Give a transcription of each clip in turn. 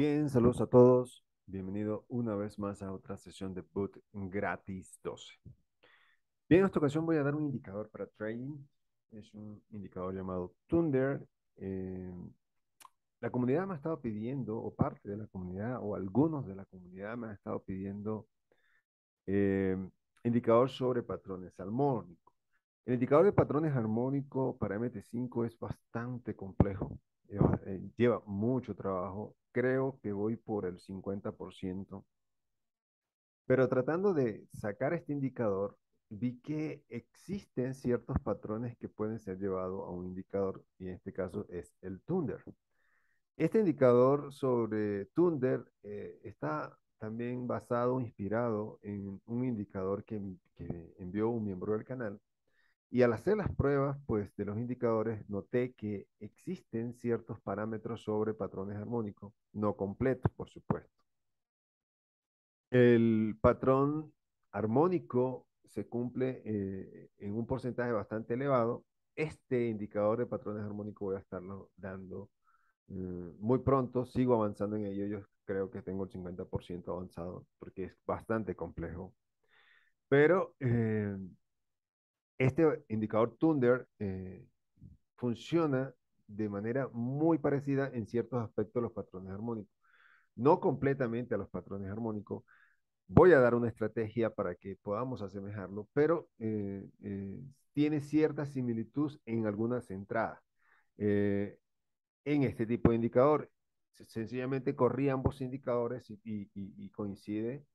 Bien, saludos a todos. Bienvenido una vez más a otra sesión de Boot Gratis 12. Bien, en esta ocasión voy a dar un indicador para trading. Es un indicador llamado Thunder. Eh, la comunidad me ha estado pidiendo, o parte de la comunidad, o algunos de la comunidad me han estado pidiendo eh, indicador sobre patrones salmónicos. El indicador de patrones armónico para MT5 es bastante complejo, eh, eh, lleva, mucho trabajo, creo que voy por el 50%, pero tratando de sacar este indicador, vi que existen ciertos patrones que pueden ser llevados a un indicador, y en este caso es el Thunder. Este indicador sobre Thunder eh, está también basado, inspirado en un indicador que envió un miembro del canal, y al hacer las pruebas pues, de los indicadores, noté que existen ciertos parámetros sobre patrones armónicos, no completos, por supuesto. El patrón armónico se cumple eh, en un porcentaje bastante elevado. Este indicador de patrones armónicos voy a estarlo dando mm, muy pronto. Sigo avanzando en ello. Yo creo que tengo el 50% avanzado porque es bastante complejo. Pero eh, este indicador Thunder eh, funciona de manera muy parecida en ciertos aspectos a los patrones armónicos. No completamente a los patrones armónicos. Voy a dar una estrategia para que podamos asemejarlo, pero eh, eh, tiene cierta similitud en algunas entradas. en este tipo de indicador, sencillamente corrí ambos indicadores y, y coincide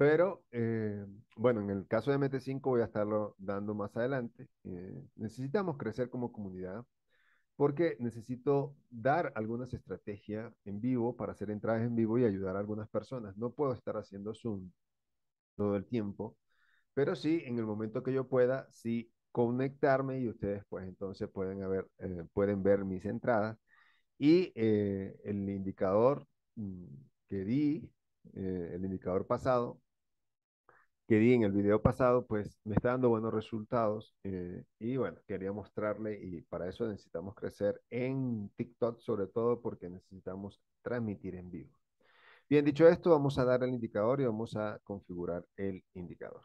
pero eh, bueno, en el caso de MT5 voy a estarlo dando más adelante. Eh, necesitamos crecer como comunidad porque necesito dar algunas estrategias en vivo para hacer entradas en vivo y ayudar a algunas personas. No puedo estar haciendo Zoom todo el tiempo, pero sí en el momento que yo pueda, sí conectarme y ustedes pues entonces pueden, haber, eh, pueden ver mis entradas. Y el indicador mm, que di, el indicador pasado, que di en el video pasado, pues me está dando buenos resultados eh, y bueno, quería mostrarle y para eso necesitamos crecer en TikTok sobre todo porque necesitamos transmitir en vivo. Bien, dicho esto, vamos a dar el indicador y vamos a configurar el indicador.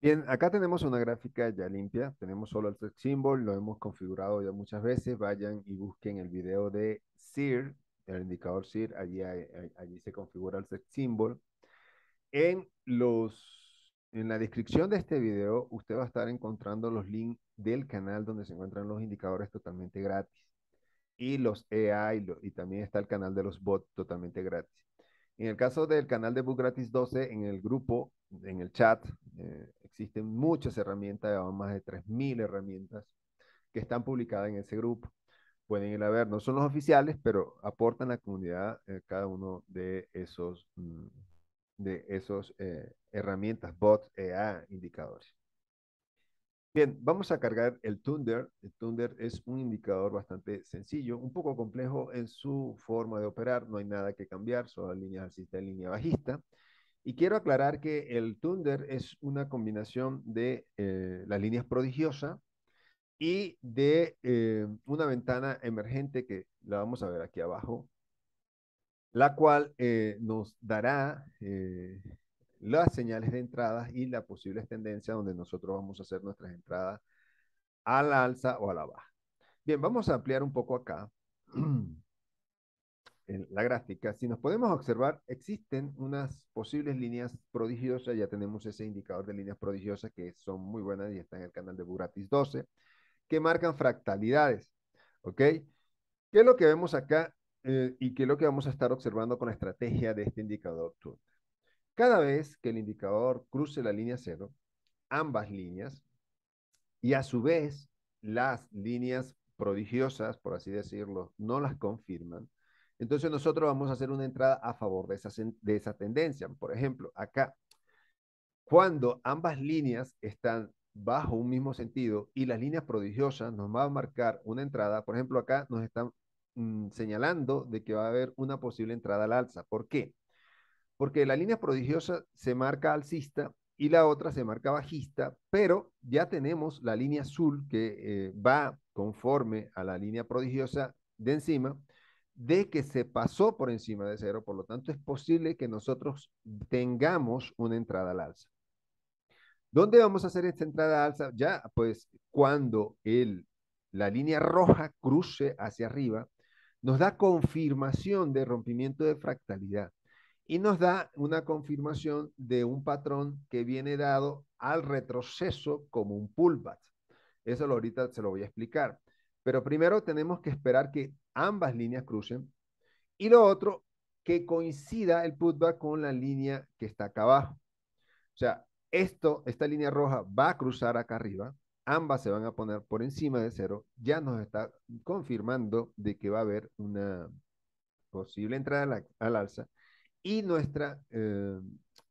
Bien, acá tenemos una gráfica ya limpia, tenemos solo el símbolo symbol, lo hemos configurado ya muchas veces, vayan y busquen el video de SIR el indicador SIR, allí, allí se configura el set symbol. En, los, en la descripción de este video, usted va a estar encontrando los links del canal donde se encuentran los indicadores totalmente gratis. Y los EA y también está el canal de los bots totalmente gratis. En el caso del canal de Book Gratis 12, en el grupo, en el chat, eh, existen muchas herramientas, más de 3.000 herramientas que están publicadas en ese grupo pueden ir a ver. No son los oficiales, pero aportan a la comunidad eh, cada uno de esos, mm, de esos eh, herramientas, bots, EA, indicadores. Bien, vamos a cargar el Thunder. El Thunder es un indicador bastante sencillo, un poco complejo en su forma de operar. No hay nada que cambiar, solo líneas alcista y línea bajista. Y quiero aclarar que el Thunder es una combinación de eh, las líneas prodigiosa y de eh, una ventana emergente que la vamos a ver aquí abajo, la cual eh, nos dará eh, las señales de entradas y las posibles tendencias donde nosotros vamos a hacer nuestras entradas a la alza o a la baja. Bien, vamos a ampliar un poco acá en la gráfica. Si nos podemos observar, existen unas posibles líneas prodigiosas. Ya tenemos ese indicador de líneas prodigiosas que son muy buenas y está en el canal de Buratis 12 que marcan fractalidades. ¿Ok? ¿Qué es lo que vemos acá eh, y qué es lo que vamos a estar observando con la estrategia de este indicador Cada vez que el indicador cruce la línea cero, ambas líneas, y a su vez las líneas prodigiosas, por así decirlo, no las confirman, entonces nosotros vamos a hacer una entrada a favor de esa, de esa tendencia. Por ejemplo, acá, cuando ambas líneas están bajo un mismo sentido y las líneas prodigiosas nos va a marcar una entrada. Por ejemplo, acá nos están mm, señalando de que va a haber una posible entrada al alza. ¿Por qué? Porque la línea prodigiosa se marca alcista y la otra se marca bajista, pero ya tenemos la línea azul que eh, va conforme a la línea prodigiosa de encima, de que se pasó por encima de cero, por lo tanto es posible que nosotros tengamos una entrada al alza. ¿Dónde vamos a hacer esta entrada alza? Ya, pues cuando el, la línea roja cruce hacia arriba, nos da confirmación de rompimiento de fractalidad y nos da una confirmación de un patrón que viene dado al retroceso como un pullback. Eso lo ahorita se lo voy a explicar. Pero primero tenemos que esperar que ambas líneas crucen y lo otro, que coincida el pullback con la línea que está acá abajo. O sea, esto, esta línea roja va a cruzar acá arriba, ambas se van a poner por encima de cero, ya nos está confirmando de que va a haber una posible entrada al, alza y nuestra eh,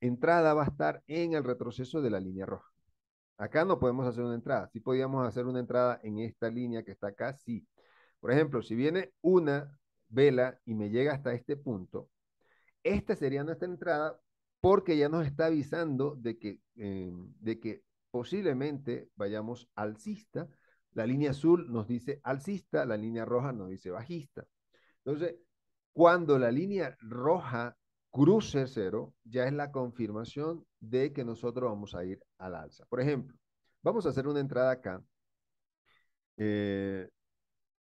entrada va a estar en el retroceso de la línea roja. Acá no podemos hacer una entrada, si podíamos hacer una entrada en esta línea que está acá, sí. Por ejemplo, si viene una vela y me llega hasta este punto, esta sería nuestra entrada porque ya nos está avisando de que, eh, de que posiblemente vayamos alcista. La línea azul nos dice alcista, la línea roja nos dice bajista. Entonces, cuando la línea roja cruce cero, ya es la confirmación de que nosotros vamos a ir al alza. Por ejemplo, vamos a hacer una entrada acá. Eh,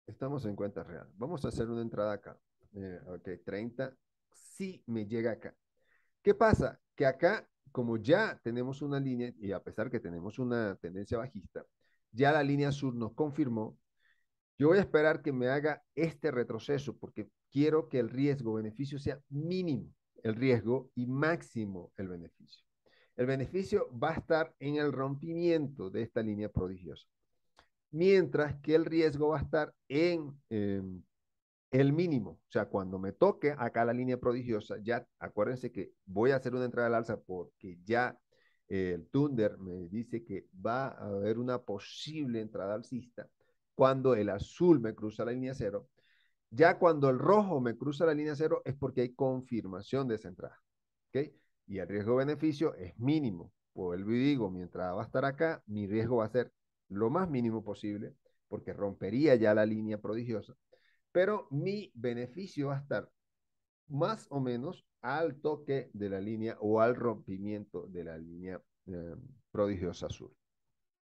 estamos en cuenta real. Vamos a hacer una entrada acá. Eh, ok, 30. Si sí me llega acá. ¿Qué pasa? Que acá, como ya tenemos una línea, y a pesar que tenemos una tendencia bajista, ya la línea sur nos confirmó, yo voy a esperar que me haga este retroceso porque quiero que el riesgo-beneficio sea mínimo el riesgo y máximo el beneficio. El beneficio va a estar en el rompimiento de esta línea prodigiosa, mientras que el riesgo va a estar en, en em, el mínimo. O sea, cuando me toque acá la línea prodigiosa, ya acuérdense que voy a hacer una entrada al alza porque ya el Thunder me dice que va a haber una posible entrada alcista. Cuando el azul me cruza la línea cero, ya cuando el rojo me cruza la línea cero es porque hay confirmación de esa entrada. ¿ok? Y el riesgo-beneficio es mínimo. Vuelvo y digo, mi entrada va a estar acá, mi riesgo va a ser lo más mínimo posible porque rompería ya la línea prodigiosa pero mi beneficio va a estar más o menos al toque de la línea o al rompimiento de la línea eh, prodigiosa azul.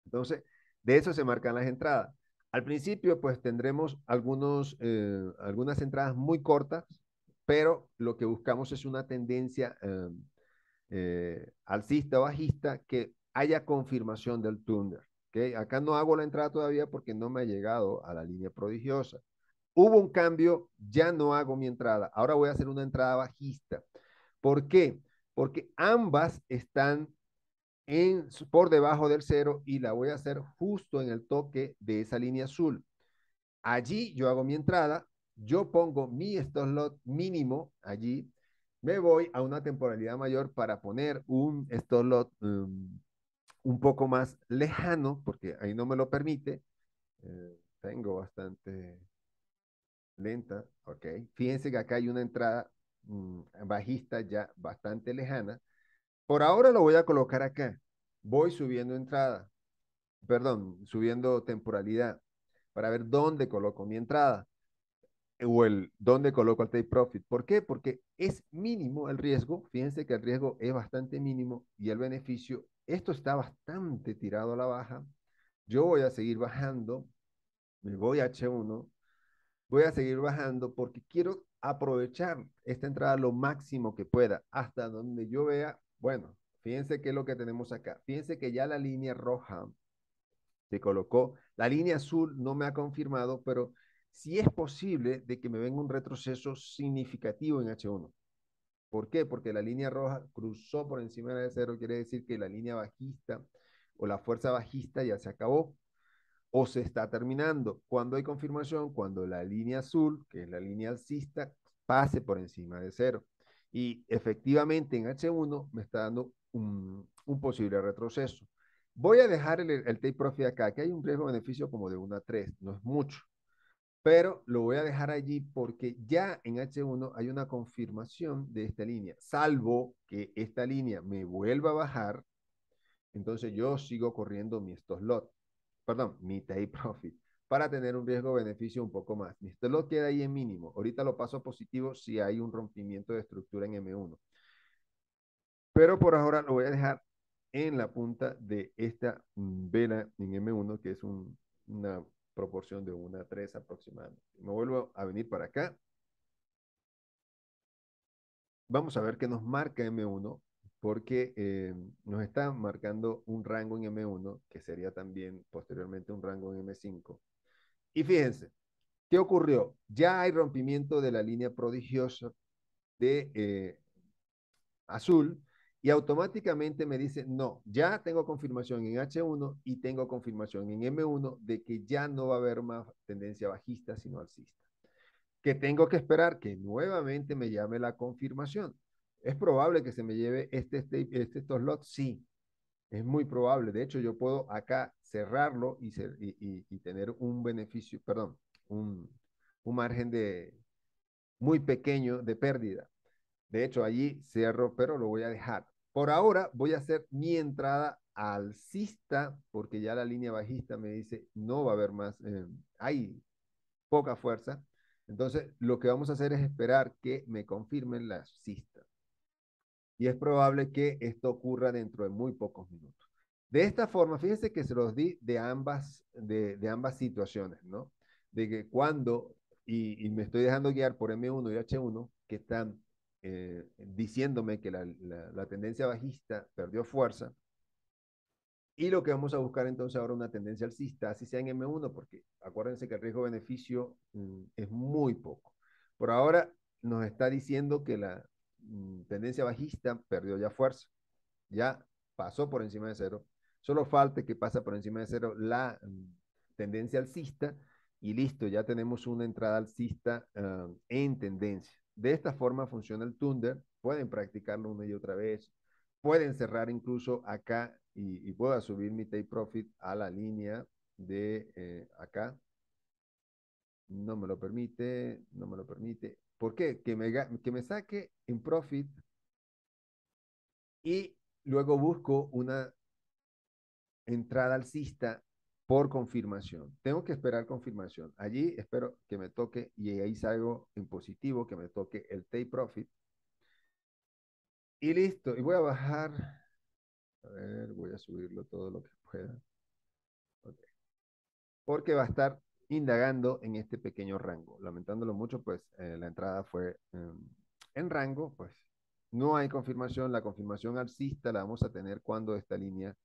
Entonces, de eso se marcan las entradas. Al principio, pues tendremos algunos, eh, algunas entradas muy cortas, pero lo que buscamos es una tendencia eh, alcista o bajista que haya confirmación del Thunder. ¿okay? Acá no hago la entrada todavía porque no me ha llegado a la línea prodigiosa. Hubo un cambio, ya no hago mi entrada. Ahora voy a hacer una entrada bajista. ¿Por qué? Porque ambas están en, por debajo del cero y la voy a hacer justo en el toque de esa línea azul. Allí yo hago mi entrada, yo pongo mi stop lot mínimo allí, me voy a una temporalidad mayor para poner un stop lot em, un poco más lejano, porque ahí no me lo permite. Eh, tengo bastante lenta, ok. Fíjense que acá hay una entrada mm, bajista ya bastante lejana. Por ahora lo voy a colocar acá. Voy subiendo entrada, perdón, subiendo temporalidad para ver dónde coloco mi entrada o el dónde coloco el take profit. ¿Por qué? Porque es mínimo el riesgo. Fíjense que el riesgo es bastante mínimo y el beneficio, esto está bastante tirado a la baja. Yo voy a seguir bajando, me voy a H1, voy a seguir bajando porque quiero aprovechar esta entrada lo máximo que pueda, hasta donde yo vea, bueno, fíjense qué es lo que tenemos acá. Fíjense que ya la línea roja se colocó, la línea azul no me ha confirmado, pero sí es posible de que me venga un retroceso significativo en H1. ¿Por qué? Porque la línea roja cruzó por encima de cero, quiere decir que la línea bajista o la fuerza bajista ya se acabó o se está terminando. Cuando hay confirmación? Cuando la línea azul, que es la línea alcista, pase por encima de cero. Y efectivamente en H1 me está dando un, posible retroceso. Voy a dejar el, take profit acá, que hay un riesgo-beneficio como de 1 a 3, no es mucho, pero lo voy a dejar allí porque ya en H1 hay una confirmación de esta línea, salvo que esta línea me vuelva a bajar, entonces yo sigo corriendo mi estos lot perdón, mi y profit, para tener un riesgo-beneficio un poco más. Esto lo queda ahí en mínimo. Ahorita lo paso positivo si hay un rompimiento de estructura en M1. Pero por ahora lo voy a dejar en la punta de esta mm, vela en M1, que es una proporción de 1 a 3 aproximadamente. Me vuelvo a venir para acá. Vamos a ver qué nos marca M1 porque eh, nos está marcando un rango en M1, que sería también posteriormente un rango en M5. Y fíjense, ¿qué ocurrió? Ya hay rompimiento de la línea prodigiosa de eh, azul y automáticamente me dice, no, ya tengo confirmación en H1 y tengo confirmación en M1 de que ya no va a haber más tendencia bajista, sino alcista. Que tengo que esperar que nuevamente me llame la confirmación ¿Es probable que se me lleve este, este, este, estos lots? Sí, es muy probable. De hecho, yo puedo acá cerrarlo y, tener un beneficio, perdón, un, margen de muy pequeño de pérdida. De hecho, allí cierro, pero lo voy a dejar. Por ahora voy a hacer mi entrada alcista porque ya la línea bajista me dice no va a haber más, eh, hay poca fuerza. Entonces, lo que vamos a hacer es esperar que me confirmen la cistas y es probable que esto ocurra dentro de muy pocos minutos. De esta forma, fíjense que se los di de ambas, de, ambas situaciones, ¿no? De que cuando, y, me estoy dejando guiar por M1 y H1, que están eh, diciéndome que la, tendencia bajista perdió fuerza, y lo que vamos a buscar entonces ahora una tendencia alcista, así sea en M1, porque acuérdense que el riesgo-beneficio mm, es muy poco. Por ahora nos está diciendo que la, Mm, tendencia bajista perdió ya fuerza, ya pasó por encima de cero. Solo falta que pasa por encima de cero la mm, tendencia alcista y listo, ya tenemos una entrada alcista ah, en tendencia. De esta forma funciona el Thunder, pueden practicarlo una y otra vez, pueden cerrar incluso acá y, y pueda subir mi take profit a la línea de eh, acá. No me lo permite, no me lo permite. ¿Por qué? Que me, que me saque en profit y luego busco una entrada alcista por confirmación. Tengo que esperar confirmación. Allí espero que me toque y ahí salgo en positivo, que me toque el take profit. Y listo. Y voy a bajar. A ver, voy a subirlo todo lo que pueda. Porque va a estar indagando en este pequeño rango. Lamentándolo mucho, pues eh, la entrada fue em, en rango, pues no hay confirmación. La confirmación alcista la vamos a tener cuando esta línea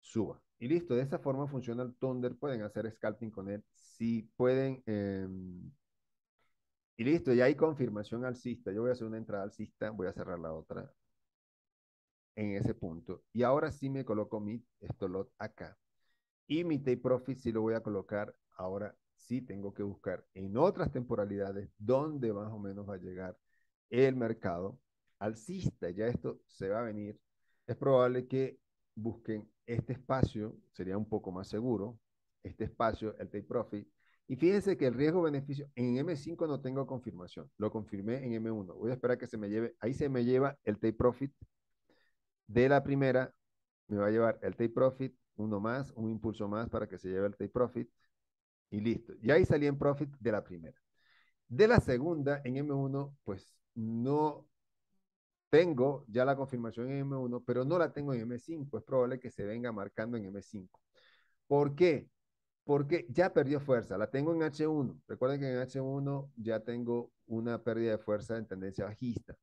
suba. Y listo, de esa forma funciona el Thunder. Pueden hacer scalping con él si pueden. Em, y listo, ya hay confirmación alcista. Yo voy a hacer una entrada alcista, voy a cerrar la otra en ese punto. Y ahora sí me coloco mi stolot acá. Y mi take profit si lo voy a colocar ahora sí tengo que buscar en otras temporalidades dónde más o menos va a llegar el mercado alcista. Ya esto se va a venir. Es probable que busquen este espacio, sería un poco más seguro, este espacio, el take profit. Y fíjense que el riesgo-beneficio en M5 no tengo confirmación, lo confirmé en M1. Voy a esperar que se me lleve, ahí se me lleva el take profit de la primera, me va a llevar el take profit, uno más, un impulso más para que se lleve el take profit y listo. Y ahí salí en profit de la primera. De la segunda, en M1, pues no tengo ya la confirmación en M1, pero no la tengo en M5. Es probable que se venga marcando en M5. ¿Por qué? Porque ya perdió fuerza. La tengo en H1. Recuerden que en H1 ya tengo una pérdida de fuerza en tendencia bajista.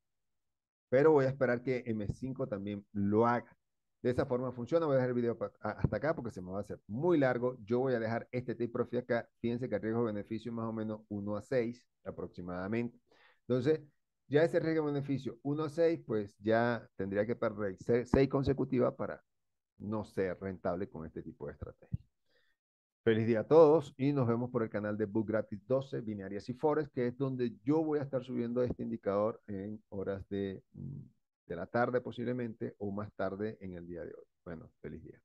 Pero voy a esperar que M5 también lo haga. De esa forma funciona. Voy a dejar el video hasta acá porque se me va a hacer muy largo. Yo voy a dejar este tip profe acá. Fíjense que el riesgo-beneficio es más o menos 1 a 6 aproximadamente. Entonces, ya ese riesgo-beneficio 1 a 6, pues ya tendría que perder 6 consecutivas para no ser rentable con este tipo de estrategia. Feliz día a todos y nos vemos por el canal de Book Gratis 12, Binarias y Forex, que es donde yo voy a estar subiendo este indicador en horas de mm, de la tarde posiblemente o más tarde en el día de hoy. Bueno, feliz día.